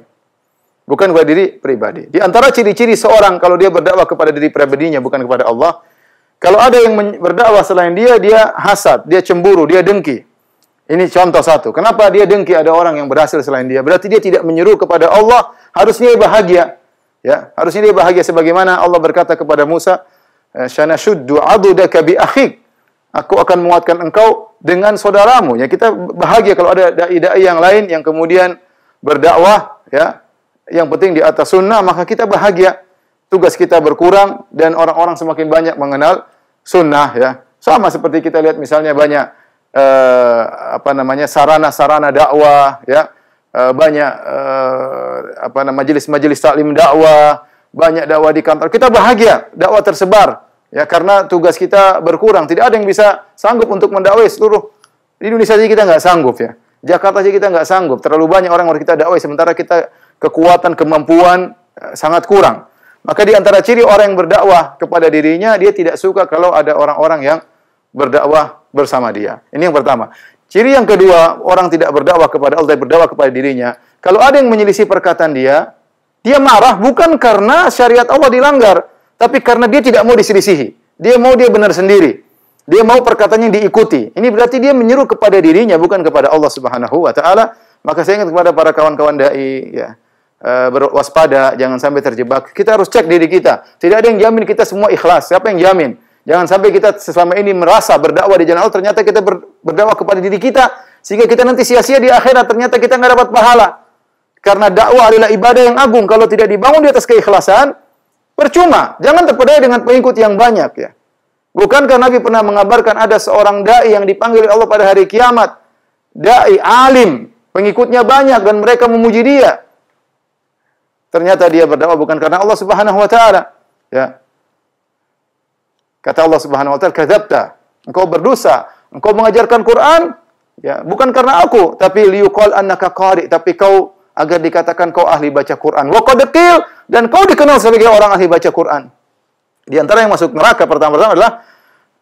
Bukan kepada diri pribadi. Di antara ciri-ciri seorang kalau dia berdakwah kepada diri pribadinya, bukan kepada Allah, kalau ada yang berdakwah selain dia, dia hasad, dia cemburu, dia dengki. Ini contoh satu. Kenapa dia dengki ada orang yang berhasil selain dia? Berarti dia tidak menyeru kepada Allah, harusnya dia bahagia. Ya, harusnya dia bahagia sebagaimana Allah berkata kepada Musa, eh, "Syana syuddu adudaka bi akhik." Aku akan menguatkan engkau dengan saudaramu. Ya kita bahagia kalau ada dai-dai yang lain yang kemudian berdakwah ya. Yang penting di atas sunnah maka kita bahagia. Tugas kita berkurang dan orang-orang semakin banyak mengenal sunnah ya. Sama seperti kita lihat misalnya banyak eh, apa namanya sarana-sarana dakwah ya. Eh, banyak eh, apa namanya majelis-majelis taklim dakwah, banyak dakwah di kantor. Kita bahagia, dakwah tersebar. Ya karena tugas kita berkurang, tidak ada yang bisa sanggup untuk mendakwai seluruh di Indonesia saja kita nggak sanggup ya. Jakarta saja kita nggak sanggup, terlalu banyak orang yang kita dakwai sementara kita kekuatan kemampuan eh, sangat kurang. Maka di antara ciri orang yang berdakwah kepada dirinya, dia tidak suka kalau ada orang-orang yang berdakwah bersama dia. Ini yang pertama. Ciri yang kedua, orang tidak berdakwah kepada Allah, berdakwah kepada dirinya. Kalau ada yang menyelisih perkataan dia, dia marah bukan karena syariat Allah dilanggar, tapi karena dia tidak mau diselisihi, dia mau dia benar sendiri. Dia mau perkataannya diikuti. Ini berarti dia menyeru kepada dirinya bukan kepada Allah Subhanahu wa taala. Maka saya ingat kepada para kawan-kawan dai ya. E, berwaspada jangan sampai terjebak. Kita harus cek diri kita. Tidak ada yang jamin kita semua ikhlas. Siapa yang jamin? Jangan sampai kita selama ini merasa berdakwah di jalan Allah ternyata kita berdakwah kepada diri kita sehingga kita nanti sia-sia di akhirat ternyata kita nggak dapat pahala. Karena dakwah adalah ibadah yang agung. Kalau tidak dibangun di atas keikhlasan, Percuma, jangan terpedaya dengan pengikut yang banyak ya. bukan karena Nabi pernah mengabarkan ada seorang dai yang dipanggil Allah pada hari kiamat? Dai alim, pengikutnya banyak dan mereka memuji dia. Ternyata dia berdakwah bukan karena Allah Subhanahu wa taala. Ya. Kata Allah Subhanahu wa taala, "Kadzabta." Engkau berdosa. Engkau mengajarkan Quran ya, bukan karena aku, tapi liukol annaka qari, tapi kau agar dikatakan kau ahli baca Quran. Wa dekil dan kau dikenal sebagai orang ahli baca Quran. Di antara yang masuk neraka pertama-tama adalah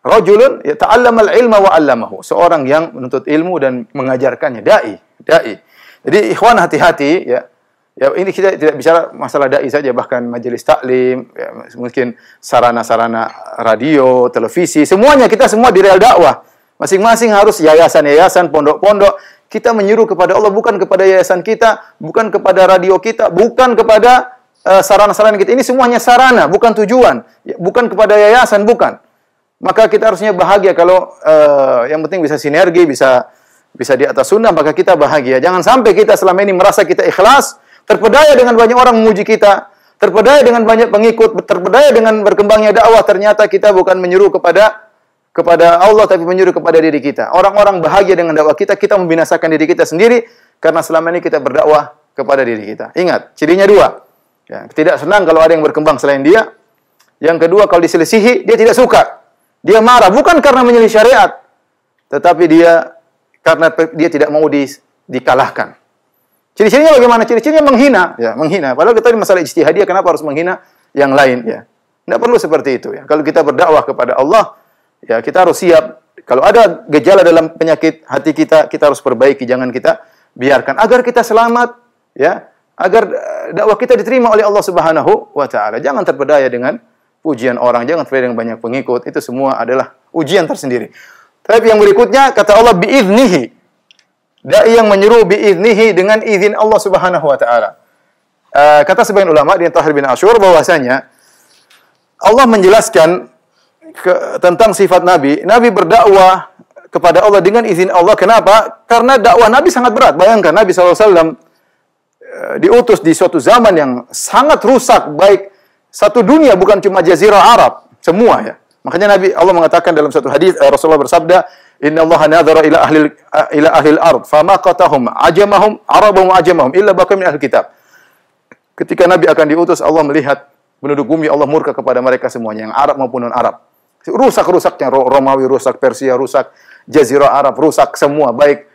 rajulun yata'allamal ilma wa 'allamahu, seorang yang menuntut ilmu dan mengajarkannya, dai, dai. Jadi ikhwan hati-hati ya. Ya ini kita tidak bicara masalah dai saja bahkan majelis taklim, ya, mungkin sarana-sarana radio, televisi, semuanya kita semua di real dakwah. Masing-masing harus yayasan-yayasan, pondok-pondok kita menyuruh kepada Allah bukan kepada yayasan kita, bukan kepada radio kita, bukan kepada eh, sarana-sarana uh, kita. Ini semuanya sarana, bukan tujuan, ya, bukan kepada yayasan, bukan. Maka kita harusnya bahagia kalau uh, yang penting bisa sinergi, bisa bisa di atas sunnah, maka kita bahagia. Jangan sampai kita selama ini merasa kita ikhlas, terpedaya dengan banyak orang memuji kita, terpedaya dengan banyak pengikut, terpedaya dengan berkembangnya dakwah, ternyata kita bukan menyuruh kepada kepada Allah tapi menyuruh kepada diri kita. Orang-orang bahagia dengan dakwah kita, kita membinasakan diri kita sendiri karena selama ini kita berdakwah kepada diri kita. Ingat, cirinya dua. Ya, tidak senang kalau ada yang berkembang selain dia. Yang kedua, kalau diselisihi, dia tidak suka. Dia marah bukan karena menyelisih syariat, tetapi dia karena dia tidak mau di, dikalahkan. Ciri-cirinya bagaimana? Ciri-cirinya menghina, ya, menghina. Padahal kita di masalah ijtihadiyah kenapa harus menghina yang lain, ya. Tidak perlu seperti itu, ya. Kalau kita berdakwah kepada Allah, Ya, kita harus siap. Kalau ada gejala dalam penyakit hati kita, kita harus perbaiki, jangan kita biarkan agar kita selamat, ya. Agar eh, dakwah kita diterima oleh Allah Subhanahu wa taala. Jangan terpedaya dengan pujian orang, jangan terpedaya dengan banyak pengikut. Itu semua adalah ujian tersendiri. Tapi yang berikutnya kata Allah biiznihi. Dai yang menyeru biiznihi dengan izin Allah Subhanahu wa taala. Eh, kata sebagian ulama di Tahir bin Ashur bahwasanya Allah menjelaskan ke, tentang sifat Nabi, Nabi berdakwah kepada Allah dengan izin Allah. Kenapa? Karena dakwah Nabi sangat berat. Bayangkan Nabi SAW eh, diutus di suatu zaman yang sangat rusak, baik satu dunia bukan cuma jazirah Arab, semua ya. Makanya Nabi Allah mengatakan dalam satu hadis eh, Rasulullah bersabda, "Inna Allah nadhara ila ahli eh, ila ahli al-ard, fama qatahum ajamahum arabahum ajamahum illa baqa min ahli kitab." Ketika Nabi akan diutus, Allah melihat penduduk bumi Allah murka kepada mereka semuanya, yang Arab maupun non-Arab. Rusak-rusaknya Romawi rusak, Persia rusak, Jazirah Arab rusak semua. Baik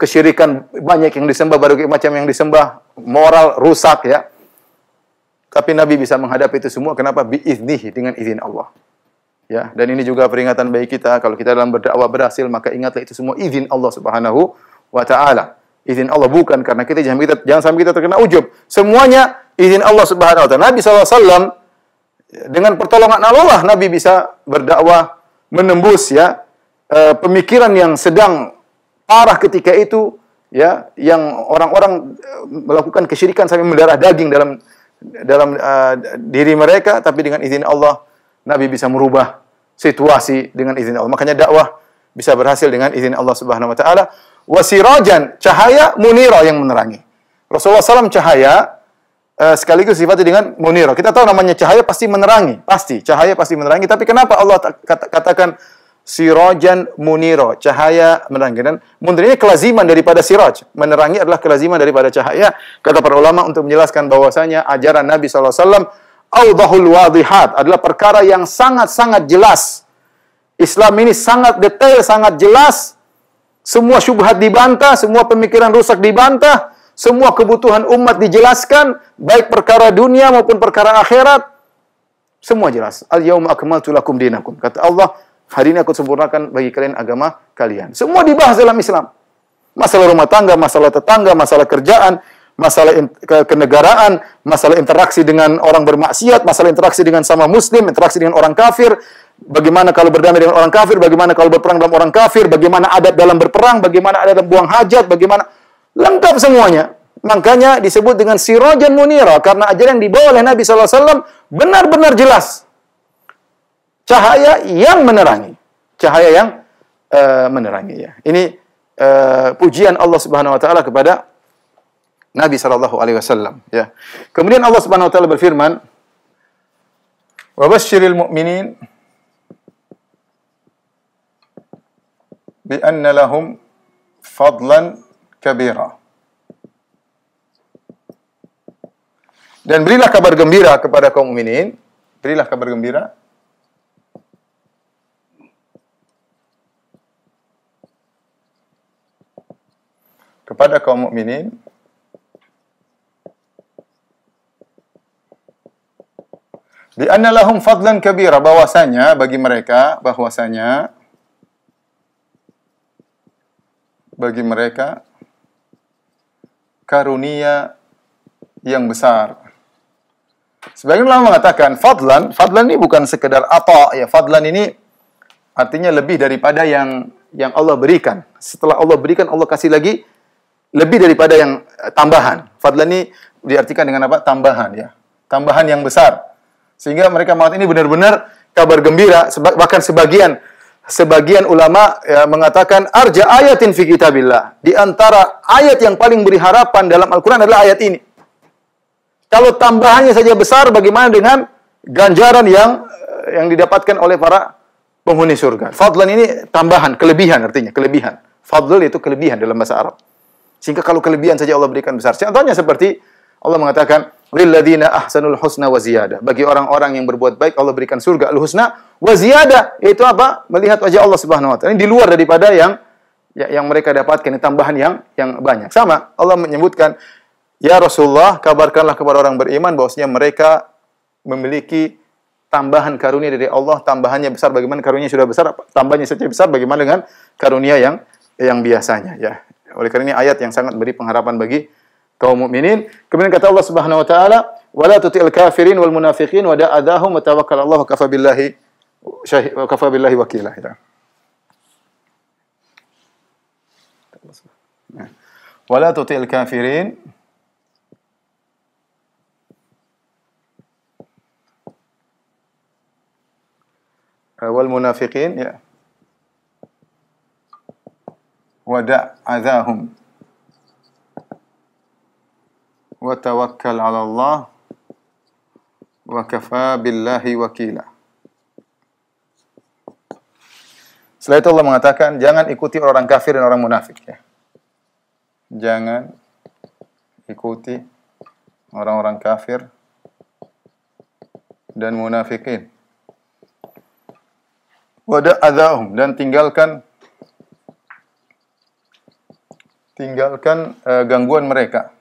kesyirikan banyak yang disembah, berbagai macam yang disembah, moral rusak ya. Tapi Nabi bisa menghadapi itu semua kenapa biiznihi dengan izin Allah. Ya, dan ini juga peringatan baik kita kalau kita dalam berdakwah berhasil maka ingatlah itu semua izin Allah Subhanahu wa taala. Izin Allah bukan karena kita jangan kita jangan sampai kita terkena ujub. Semuanya izin Allah Subhanahu wa taala. Nabi sallallahu alaihi wasallam dengan pertolongan Allah Nabi bisa berdakwah menembus ya e, pemikiran yang sedang parah ketika itu ya yang orang-orang eh, melakukan kesyirikan sampai mendarah daging dalam dalam e, diri mereka tapi dengan izin Allah Nabi bisa merubah situasi dengan izin Allah makanya dakwah bisa berhasil dengan izin Allah Subhanahu wa taala wasirajan cahaya munira yang menerangi Rasulullah SAW cahaya Eh, sekaligus sifatnya dengan muniro Kita tahu namanya cahaya pasti menerangi, pasti cahaya pasti menerangi. Tapi kenapa Allah katakan sirojan muniro, cahaya menerangi dan munir ini kelaziman daripada siraj. Menerangi adalah kelaziman daripada cahaya. Kata para ulama untuk menjelaskan bahwasanya ajaran Nabi saw audahul wadihat adalah perkara yang sangat-sangat jelas. Islam ini sangat detail, sangat jelas. Semua syubhat dibantah, semua pemikiran rusak dibantah, semua kebutuhan umat dijelaskan, baik perkara dunia maupun perkara akhirat. Semua jelas. Al-yauma akmaltu lakum dinakum. Kata Allah, hari ini aku sempurnakan bagi kalian agama kalian. Semua dibahas dalam Islam. Masalah rumah tangga, masalah tetangga, masalah kerjaan, masalah kenegaraan, masalah interaksi dengan orang bermaksiat, masalah interaksi dengan sama muslim, interaksi dengan orang kafir, bagaimana kalau berdamai dengan orang kafir, bagaimana kalau berperang dalam orang kafir, bagaimana adab dalam berperang, bagaimana adab dalam buang hajat, bagaimana Lengkap semuanya. Makanya disebut dengan sirajan munira karena ajaran yang dibawa oleh Nabi SAW benar-benar jelas. Cahaya yang menerangi. Cahaya yang uh, menerangi ya. Ini uh, pujian Allah Subhanahu wa taala kepada Nabi sallallahu alaihi wasallam ya. Kemudian Allah Subhanahu wa taala berfirman, "Wa basyiril mu'minin bi anna fadlan كبيرة dan berilah kabar gembira kepada kaum muminin. berilah kabar gembira kepada kaum muminin. di lahum fadlan kabira bahwasannya bagi mereka bahwasanya bagi mereka karunia yang besar. Sebagian ulama mengatakan fadlan, fadlan ini bukan sekedar apa ya, fadlan ini artinya lebih daripada yang yang Allah berikan. Setelah Allah berikan Allah kasih lagi lebih daripada yang eh, tambahan. Fadlan ini diartikan dengan apa? Tambahan ya. Tambahan yang besar. Sehingga mereka mengatakan ini benar-benar kabar gembira bahkan sebagian sebagian ulama ya, mengatakan arja ayatin fi kitabillah. Di antara ayat yang paling beri harapan dalam Al-Qur'an adalah ayat ini. Kalau tambahannya saja besar bagaimana dengan ganjaran yang eh, yang didapatkan oleh para penghuni surga. Fadlan ini tambahan, kelebihan artinya, kelebihan. Fadl itu kelebihan dalam bahasa Arab. Sehingga kalau kelebihan saja Allah berikan besar. Contohnya seperti Allah mengatakan lilladzina ahsanul husna wa ziyadah. Bagi orang-orang yang berbuat baik Allah berikan surga al husna wa ziyadah. Itu apa? Melihat wajah Allah Subhanahu wa taala. Ini di luar daripada yang ya, yang mereka dapatkan tambahan yang yang banyak. Sama Allah menyebutkan ya Rasulullah kabarkanlah kepada orang beriman bahwasanya mereka memiliki tambahan karunia dari Allah tambahannya besar bagaimana karunia sudah besar tambahnya saja besar bagaimana dengan karunia yang yang biasanya ya oleh kerana ini ayat yang sangat beri pengharapan bagi kaum mukminin. Kemudian kata Allah Subhanahu wa taala, "Wala tuti'il kafirin wal munafiqin wa da'adahum wa tawakkal Allah wa kafa billahi wa kafa billahi wakila." Ya. Wala tuti'il kafirin wal munafiqin ya. Wada' adahum وتوكل على الله وكفى بالله وكيلا. Setelah itu Allah mengatakan jangan ikuti orang kafir dan orang munafik ya. Jangan ikuti orang-orang kafir dan munafikin. Wada adahum dan tinggalkan tinggalkan uh, gangguan mereka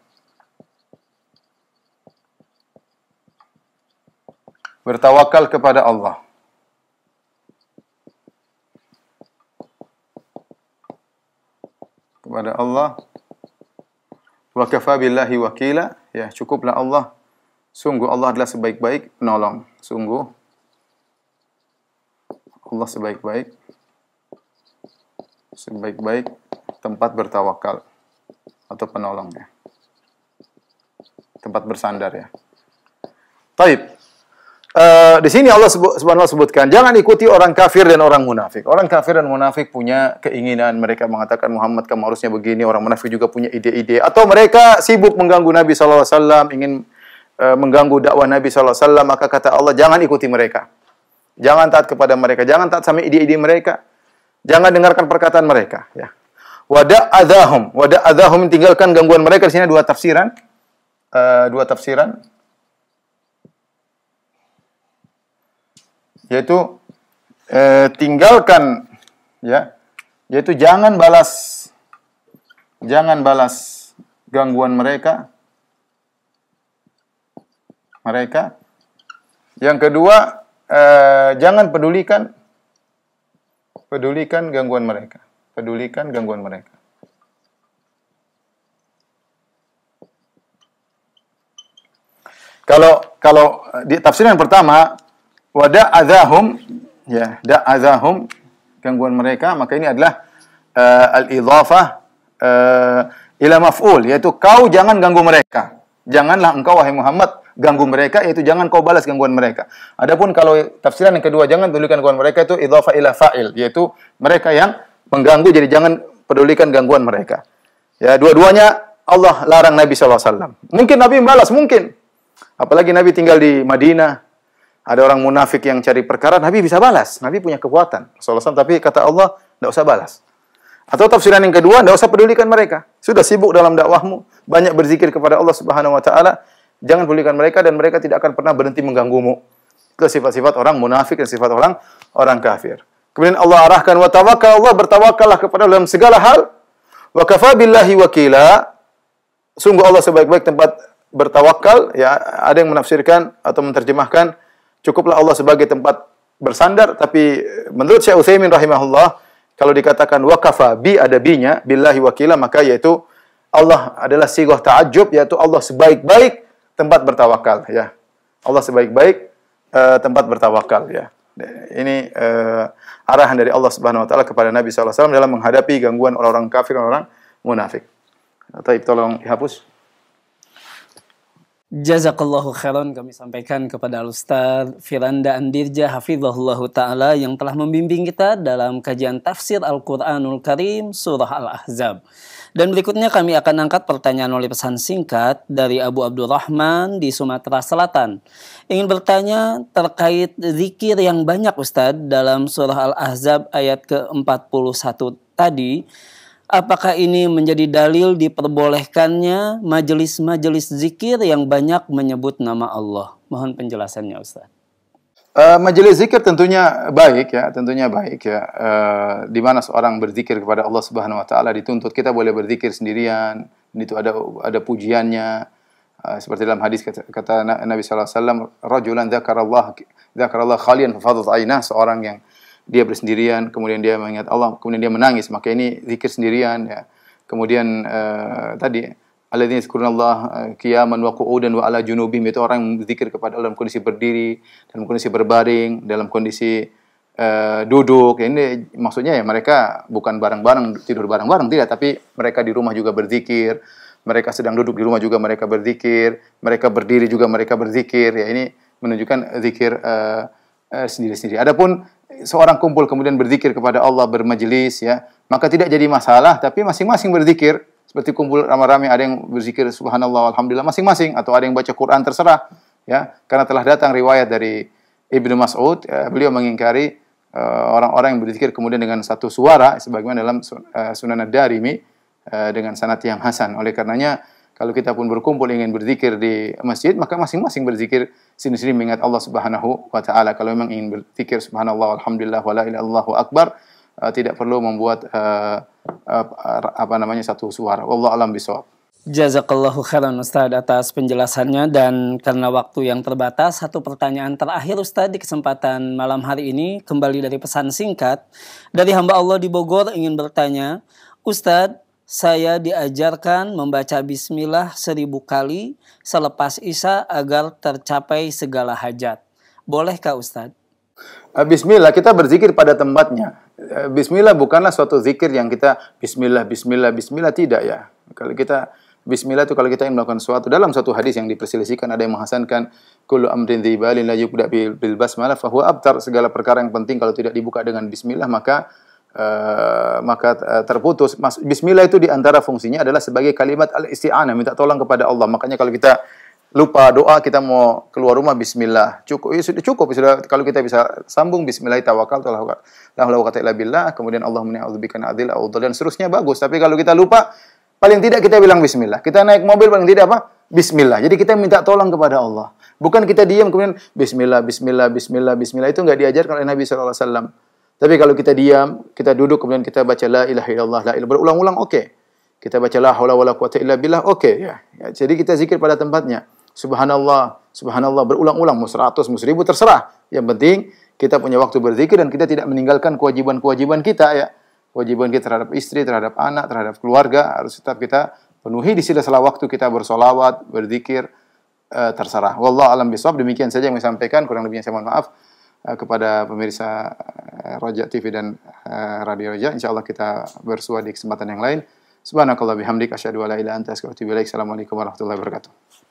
bertawakal kepada Allah. Kepada Allah. Wa wakila. Ya, cukuplah Allah. Sungguh Allah adalah sebaik-baik penolong. Sungguh Allah sebaik-baik sebaik-baik tempat bertawakal atau penolongnya. Tempat bersandar ya. Taib. Eh, di sini Allah Subhanahu sebutkan jangan ikuti orang kafir dan orang munafik. Orang kafir dan munafik punya keinginan mereka mengatakan Muhammad kamu harusnya begini. Orang munafik juga punya ide-ide atau mereka sibuk mengganggu Nabi saw ingin uh, mengganggu dakwah Nabi saw maka kata Allah jangan ikuti mereka. Jangan taat kepada mereka, jangan taat sama ide-ide mereka. Jangan dengarkan perkataan mereka, ya. Wada adahum, wada adahum tinggalkan gangguan mereka di sini dua tafsiran. Uh, dua tafsiran yaitu eh, tinggalkan ya yaitu jangan balas jangan balas gangguan mereka mereka yang kedua eh, jangan pedulikan pedulikan gangguan mereka pedulikan gangguan mereka kalau kalau di tafsiran pertama Wada azahum, ya da azahum gangguan mereka maka ini adalah uh, eh, al idhafah uh, eh, ila maf'ul yaitu kau jangan ganggu mereka. Janganlah engkau wahai Muhammad ganggu mereka yaitu jangan kau balas gangguan mereka. Adapun kalau tafsiran yang kedua jangan pedulikan gangguan mereka itu idhafa ila fa'il yaitu mereka yang mengganggu jadi jangan pedulikan gangguan mereka. Ya dua-duanya Allah larang Nabi SAW. Mungkin Nabi membalas mungkin. Apalagi Nabi tinggal di Madinah, ada orang munafik yang cari perkara, Nabi bisa balas. Nabi punya kekuatan. Rasulullah SAW, tapi kata Allah, tidak usah balas. Atau tafsiran yang kedua, tidak usah pedulikan mereka. Sudah sibuk dalam dakwahmu, banyak berzikir kepada Allah Subhanahu wa taala, jangan pedulikan mereka dan mereka tidak akan pernah berhenti mengganggumu. Itu sifat-sifat orang munafik dan sifat orang orang kafir. Kemudian Allah arahkan wa tawakkal Allah bertawakallah kepada dalam segala hal. Wa kafa billahi wakila. Sungguh Allah sebaik-baik tempat bertawakal ya ada yang menafsirkan atau menerjemahkan cukuplah Allah sebagai tempat bersandar tapi menurut Syekh Utsaimin rahimahullah kalau dikatakan wakafa bi ada binya, billahi wakila maka yaitu Allah adalah sigoh ta'ajub yaitu Allah sebaik-baik tempat bertawakal ya. Allah sebaik-baik uh, tempat bertawakal ya. Ini uh, arahan dari Allah Subhanahu wa taala kepada Nabi SAW dalam menghadapi gangguan orang-orang kafir, orang-orang munafik. Taib tolong dihapus. Jazakallahu khairan kami sampaikan kepada Al-Ustaz Firanda Andirja Hafizahullah Ta'ala yang telah membimbing kita dalam kajian tafsir Al-Quranul Karim Surah Al-Ahzab. Dan berikutnya kami akan angkat pertanyaan oleh pesan singkat dari Abu Abdurrahman di Sumatera Selatan. Ingin bertanya terkait zikir yang banyak Ustaz dalam surah Al-Ahzab ayat ke-41 tadi Apakah ini menjadi dalil diperbolehkannya majelis-majelis zikir yang banyak menyebut nama Allah? Mohon penjelasannya Ustaz. Uh, majelis zikir tentunya baik ya, tentunya baik ya. Uh, di mana seorang berzikir kepada Allah Subhanahu wa taala dituntut kita boleh berzikir sendirian, itu ada ada pujiannya. Uh, seperti dalam hadis kata, kata Nabi sallallahu alaihi wasallam, "Rajulan dzakarallah, dzakarallaha khalian seorang yang dia bersendirian, kemudian dia mengingat Allah, kemudian dia menangis, maka ini zikir sendirian ya. Kemudian uh, tadi alladzina yadhkurunallah eh, qiyaman wa qu'udan wa ala junubihim itu orang yang zikir kepada Allah dalam kondisi berdiri, dalam kondisi berbaring, dalam kondisi uh, duduk. Ini maksudnya ya mereka bukan bareng-bareng tidur bareng-bareng tidak, tapi mereka di rumah juga berzikir. Mereka sedang duduk di rumah juga mereka berzikir, mereka berdiri juga mereka berzikir. Ya ini menunjukkan zikir uh, sendiri-sendiri. Adapun seorang kumpul kemudian berzikir kepada Allah bermajelis ya, maka tidak jadi masalah tapi masing-masing berzikir seperti kumpul ramai-ramai ada yang berzikir subhanallah alhamdulillah masing-masing atau ada yang baca Quran terserah ya karena telah datang riwayat dari Ibnu Mas'ud ya, beliau mengingkari eh, orang-orang uh, yang berzikir kemudian dengan satu suara sebagaimana dalam eh, Sunan Ad-Darimi uh, dengan sanad yang hasan oleh karenanya kalau kita pun berkumpul ingin berzikir di masjid, maka masing-masing berzikir sendiri-sendiri mengingat Allah Subhanahu wa taala. Kalau memang ingin berzikir subhanallah alhamdulillah wala ilaha akbar, uh, tidak perlu membuat uh, uh, apa namanya satu suara. Wallahu alam bisawab. Jazakallahu khairan Ustaz atas penjelasannya dan karena waktu yang terbatas satu pertanyaan terakhir Ustaz di kesempatan malam hari ini kembali dari pesan singkat dari hamba Allah di Bogor ingin bertanya Ustadz, saya diajarkan membaca bismillah seribu kali selepas isya agar tercapai segala hajat. Bolehkah Ustadz? Eh, bismillah, kita berzikir pada tempatnya. Eh, bismillah bukanlah suatu zikir yang kita bismillah, bismillah, bismillah, tidak ya. Kalau kita Bismillah itu kalau kita ingin melakukan suatu dalam suatu hadis yang diperselisihkan ada yang menghasankan kullu amrin dzibalin la yubda bil basmalah fahuwa abtar segala perkara yang penting kalau tidak dibuka dengan bismillah maka Eh, maka eh, terputus. Bismillah itu diantara fungsinya adalah sebagai kalimat al-isti'anah, minta tolong kepada Allah. Makanya kalau kita lupa doa, kita mau keluar rumah Bismillah. Cukup, ya, sudah cukup. Ya sudah, kalau kita bisa sambung Bismillah, itu tawakal, tawakal, billah, kemudian Allah menya'udzubikan adil, audul, dan seterusnya bagus. Tapi kalau kita lupa, paling tidak kita bilang Bismillah. Kita naik mobil paling tidak apa? Bismillah. Jadi kita minta tolong kepada Allah. Bukan kita diam kemudian Bismillah, Bismillah, Bismillah, Bismillah. Itu nggak diajarkan oleh Nabi saw. Tapi kalau kita diam, kita duduk kemudian kita baca la ilaha illallah la ilaha berulang-ulang oke. Okay. Kita baca la haula wala quwata illa billah oke okay, ya. ya. Jadi kita zikir pada tempatnya. Subhanallah, subhanallah berulang-ulang mau 100, mau 1000 terserah. Yang penting kita punya waktu berzikir dan kita tidak meninggalkan kewajiban-kewajiban kita ya. Kewajiban kita terhadap istri, terhadap anak, terhadap keluarga harus tetap kita penuhi di sela-sela waktu kita bersolawat, berzikir, eh, terserah. Wallah alam biswab, demikian saja yang saya sampaikan, kurang lebihnya saya mohon maaf. Eh, kepada pemirsa eh, Rojak Roja TV dan eh, Radio Roja. Insya Allah kita bersua di kesempatan yang lain. Subhanakallah bihamdik Asyadu ala ila anta Assalamualaikum warahmatullahi wabarakatuh.